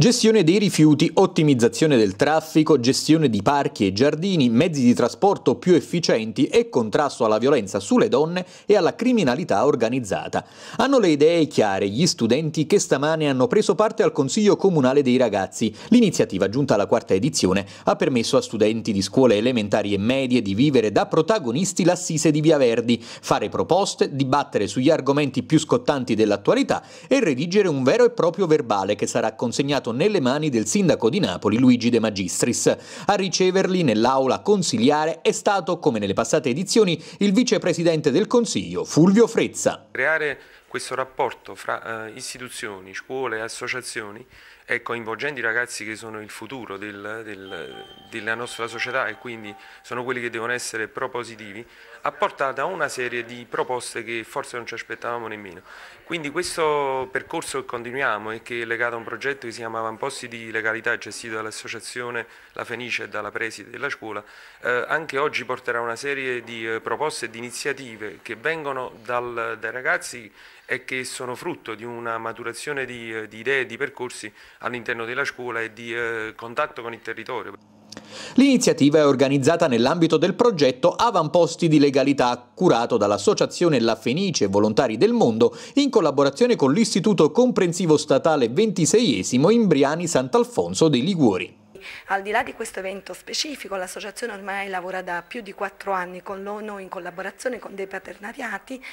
Gestione dei rifiuti, ottimizzazione del traffico, gestione di parchi e giardini, mezzi di trasporto più efficienti e contrasto alla violenza sulle donne e alla criminalità organizzata. Hanno le idee chiare gli studenti che stamane hanno preso parte al Consiglio Comunale dei Ragazzi. L'iniziativa, giunta alla quarta edizione, ha permesso a studenti di scuole elementari e medie di vivere da protagonisti l'assise di Via Verdi, fare proposte, dibattere sugli argomenti più scottanti dell'attualità e redigere un vero e proprio verbale che sarà consegnato incastrato nelle mani del sindaco di Napoli Luigi De Magistris. A riceverli nell'aula consiliare è stato, come nelle passate edizioni, il vicepresidente del Consiglio Fulvio Frezza. Creare questo rapporto fra eh, istituzioni, scuole e associazioni è coinvolgendo i ragazzi che sono il futuro del, del, della nostra società e quindi sono quelli che devono essere propositivi, ha portato a una serie di proposte che forse non ci aspettavamo nemmeno. Quindi questo percorso che continuiamo e che è legato a un progetto che si chiama Avamposti di legalità gestito dall'associazione La Fenice e dalla preside della scuola, eh, anche oggi porterà una serie di eh, proposte e di iniziative che vengono dal, dai ragazzi e che sono frutto di una maturazione di, di idee e di percorsi all'interno della scuola e di eh, contatto con il territorio. L'iniziativa è organizzata nell'ambito del progetto Avamposti di Legalità, curato dall'Associazione La Fenice Volontari del Mondo in collaborazione con l'Istituto Comprensivo Statale 26 in Briani Sant'Alfonso dei Liguori. Al di là di questo evento specifico, l'associazione ormai lavora da più di quattro anni con l'ONU in collaborazione con dei paternariati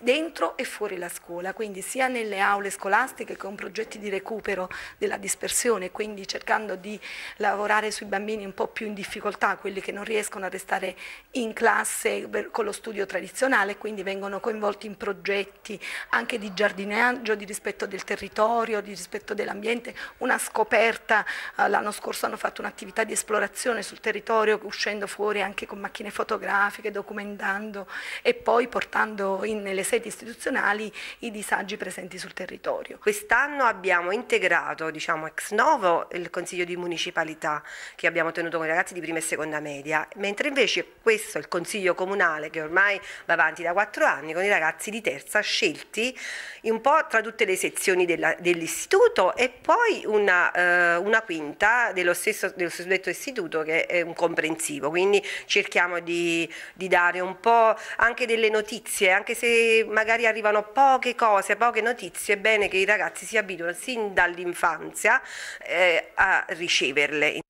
dentro e fuori la scuola, quindi sia nelle aule scolastiche con progetti di recupero della dispersione, quindi cercando di lavorare sui bambini un po' più in difficoltà, quelli che non riescono a restare in classe con lo studio tradizionale, quindi vengono coinvolti in progetti anche di giardinaggio, di rispetto del territorio, di rispetto dell'ambiente, una scoperta eh, l'anno scorso scorso hanno fatto un'attività di esplorazione sul territorio, uscendo fuori anche con macchine fotografiche, documentando e poi portando in, nelle sedi istituzionali i disagi presenti sul territorio. Quest'anno abbiamo integrato, diciamo, ex novo il Consiglio di Municipalità che abbiamo tenuto con i ragazzi di prima e seconda media, mentre invece questo è il Consiglio Comunale che ormai va avanti da quattro anni con i ragazzi di terza scelti un po' tra tutte le sezioni dell'istituto e poi una, eh, una quinta dello stesso, dello stesso istituto che è un comprensivo, quindi cerchiamo di, di dare un po' anche delle notizie, anche se magari arrivano poche cose, poche notizie, è bene che i ragazzi si abituano sin dall'infanzia eh, a riceverle.